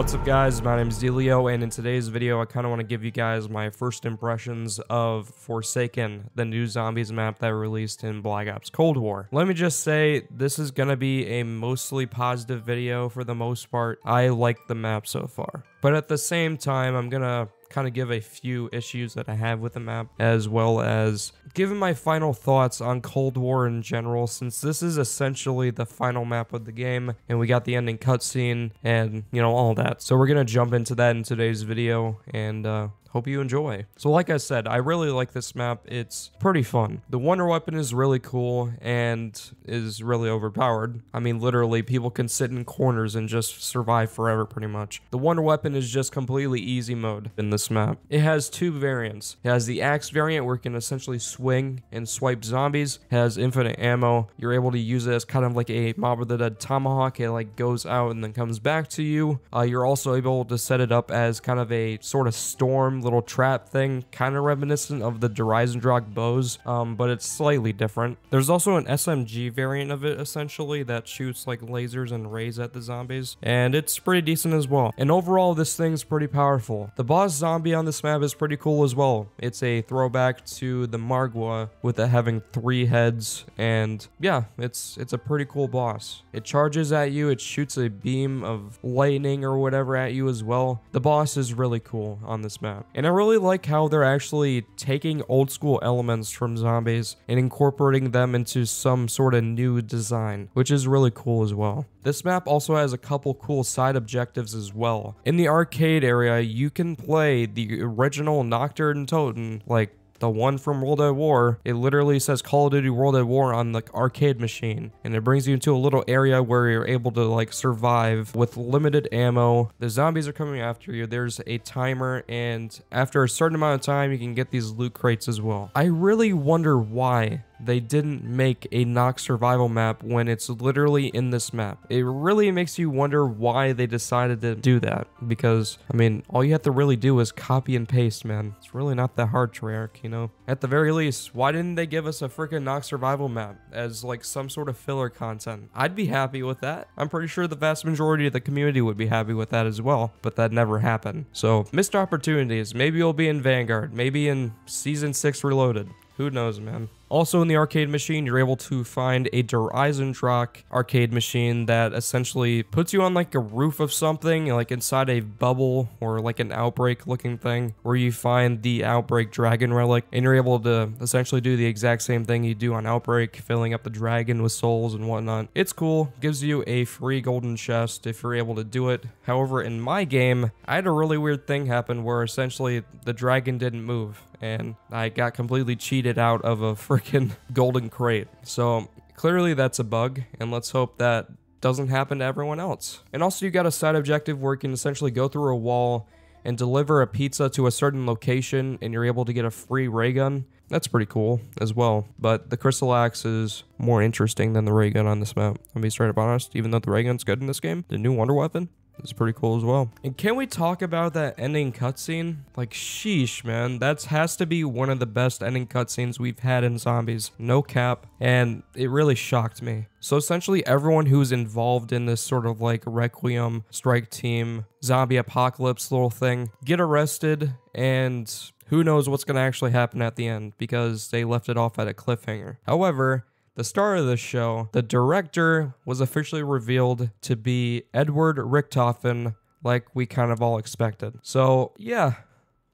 What's up guys, my name is Delio, and in today's video I kind of want to give you guys my first impressions of Forsaken, the new zombies map that released in Black Ops Cold War. Let me just say, this is going to be a mostly positive video for the most part. I like the map so far. But at the same time, I'm going to kind of give a few issues that I have with the map, as well as giving my final thoughts on Cold War in general, since this is essentially the final map of the game, and we got the ending cutscene and, you know, all that. So we're going to jump into that in today's video, and uh, Hope you enjoy. So like I said, I really like this map. It's pretty fun. The Wonder Weapon is really cool and is really overpowered. I mean, literally, people can sit in corners and just survive forever pretty much. The Wonder Weapon is just completely easy mode in this map. It has two variants. It has the axe variant where you can essentially swing and swipe zombies. It has infinite ammo. You're able to use it as kind of like a mob of the dead tomahawk. It like goes out and then comes back to you. Uh, you're also able to set it up as kind of a sort of storm little trap thing, kind of reminiscent of the Derizendrock bows, um, but it's slightly different. There's also an SMG variant of it, essentially, that shoots like lasers and rays at the zombies, and it's pretty decent as well. And overall, this thing's pretty powerful. The boss zombie on this map is pretty cool as well. It's a throwback to the Margua with it having three heads, and yeah, it's, it's a pretty cool boss. It charges at you, it shoots a beam of lightning or whatever at you as well. The boss is really cool on this map. And I really like how they're actually taking old school elements from zombies and incorporating them into some sort of new design, which is really cool as well. This map also has a couple cool side objectives as well. In the arcade area, you can play the original Nocturne Totem, like the one from World at War, it literally says Call of Duty World at War on the arcade machine. And it brings you into a little area where you're able to like survive with limited ammo. The zombies are coming after you. There's a timer and after a certain amount of time, you can get these loot crates as well. I really wonder why they didn't make a Nox survival map when it's literally in this map. It really makes you wonder why they decided to do that because, I mean, all you have to really do is copy and paste, man. It's really not that hard, Treyarch, you know? At the very least, why didn't they give us a freaking Nox survival map as like some sort of filler content? I'd be happy with that. I'm pretty sure the vast majority of the community would be happy with that as well, but that never happened. So, missed opportunities. Maybe you'll be in Vanguard, maybe in Season 6 Reloaded. Who knows, man? Also in the arcade machine, you're able to find a Der arcade machine that essentially puts you on like a roof of something, like inside a bubble or like an outbreak looking thing, where you find the outbreak dragon relic, and you're able to essentially do the exact same thing you do on outbreak, filling up the dragon with souls and whatnot. It's cool, gives you a free golden chest if you're able to do it. However, in my game, I had a really weird thing happen where essentially the dragon didn't move, and I got completely cheated out of a free freaking golden crate. So clearly that's a bug, and let's hope that doesn't happen to everyone else. And also you got a side objective where you can essentially go through a wall and deliver a pizza to a certain location and you're able to get a free ray gun. That's pretty cool as well. But the Crystal Axe is more interesting than the ray gun on this map. I'll be straight up honest, even though the ray gun's good in this game, the new Wonder Weapon, it's pretty cool as well. And can we talk about that ending cutscene? Like, sheesh, man. That has to be one of the best ending cutscenes we've had in Zombies. No cap. And it really shocked me. So essentially, everyone who's involved in this sort of like Requiem, Strike Team, Zombie Apocalypse little thing get arrested and who knows what's going to actually happen at the end because they left it off at a cliffhanger. However, the star of the show, the director was officially revealed to be Edward Richtofen, like we kind of all expected. So yeah,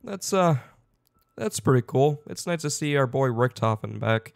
that's uh, that's pretty cool. It's nice to see our boy Richtofen back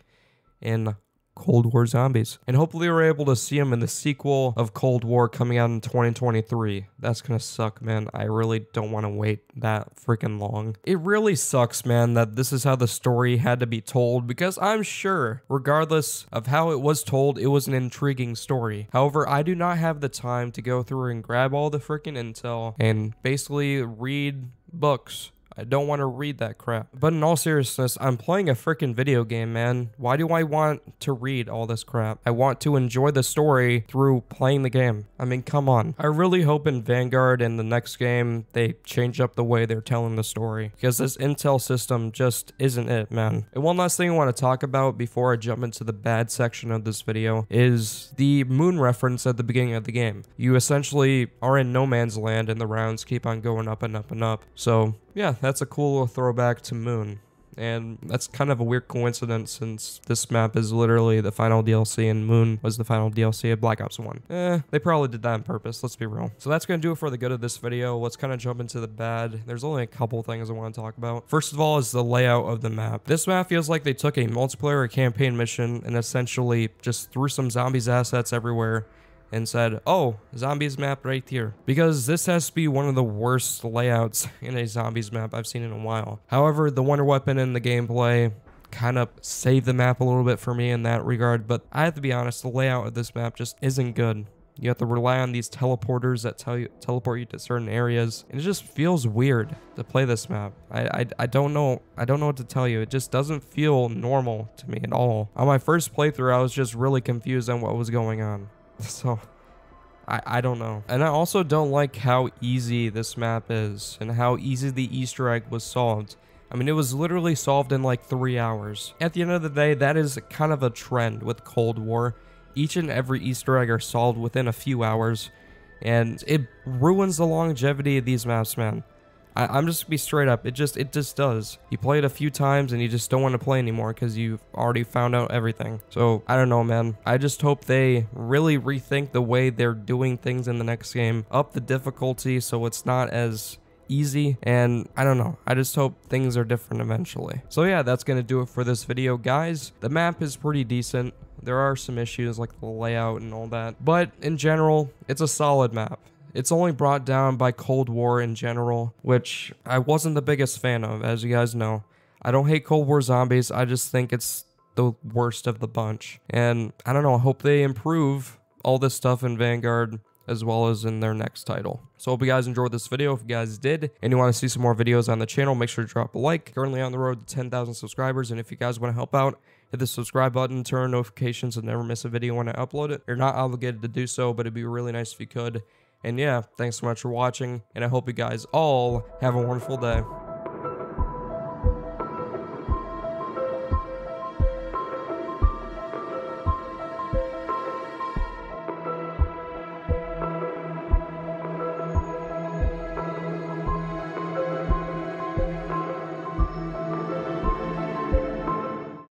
in Cold War Zombies. And hopefully we're able to see them in the sequel of Cold War coming out in 2023. That's gonna suck, man. I really don't want to wait that freaking long. It really sucks, man, that this is how the story had to be told because I'm sure, regardless of how it was told, it was an intriguing story. However, I do not have the time to go through and grab all the freaking intel and basically read books I don't want to read that crap. But in all seriousness, I'm playing a freaking video game, man. Why do I want to read all this crap? I want to enjoy the story through playing the game. I mean, come on. I really hope in Vanguard and the next game, they change up the way they're telling the story because this intel system just isn't it, man. And one last thing I want to talk about before I jump into the bad section of this video is the moon reference at the beginning of the game. You essentially are in no man's land and the rounds keep on going up and up and up. So yeah, that's a cool throwback to Moon. And that's kind of a weird coincidence since this map is literally the final DLC and Moon was the final DLC of Black Ops 1. Eh, they probably did that on purpose, let's be real. So that's going to do it for the good of this video. Let's kind of jump into the bad. There's only a couple things I want to talk about. First of all is the layout of the map. This map feels like they took a multiplayer campaign mission and essentially just threw some zombies assets everywhere and said, oh, zombies map right here. Because this has to be one of the worst layouts in a zombies map I've seen in a while. However, the wonder weapon in the gameplay kind of saved the map a little bit for me in that regard, but I have to be honest, the layout of this map just isn't good. You have to rely on these teleporters that tell you teleport you to certain areas, and it just feels weird to play this map. I, I I don't know I don't know what to tell you. It just doesn't feel normal to me at all. On my first playthrough, I was just really confused on what was going on. So I, I don't know. And I also don't like how easy this map is and how easy the Easter egg was solved. I mean, it was literally solved in like three hours. At the end of the day, that is kind of a trend with Cold War. Each and every Easter egg are solved within a few hours, and it ruins the longevity of these maps, man. I, am just be straight up. It just it just does. You play it a few times and you just don't want to play anymore because you've already found out everything. So I don't know, man. I just hope they really rethink the way they're doing things in the next game, up the difficulty so it's not as easy and I don't know I just hope things are different eventually so yeah that's gonna do it for this video guys the map is pretty decent there are some issues like the layout and all that but in general it's a solid map it's only brought down by Cold War in general, which I wasn't the biggest fan of, as you guys know. I don't hate Cold War zombies, I just think it's the worst of the bunch. And I don't know, I hope they improve all this stuff in Vanguard as well as in their next title. So hope you guys enjoyed this video. If you guys did and you want to see some more videos on the channel, make sure to drop a like. Currently on the road to 10,000 subscribers. And if you guys want to help out, hit the subscribe button, turn on notifications, and never miss a video when I upload it. You're not obligated to do so, but it'd be really nice if you could. And yeah, thanks so much for watching, and I hope you guys all have a wonderful day.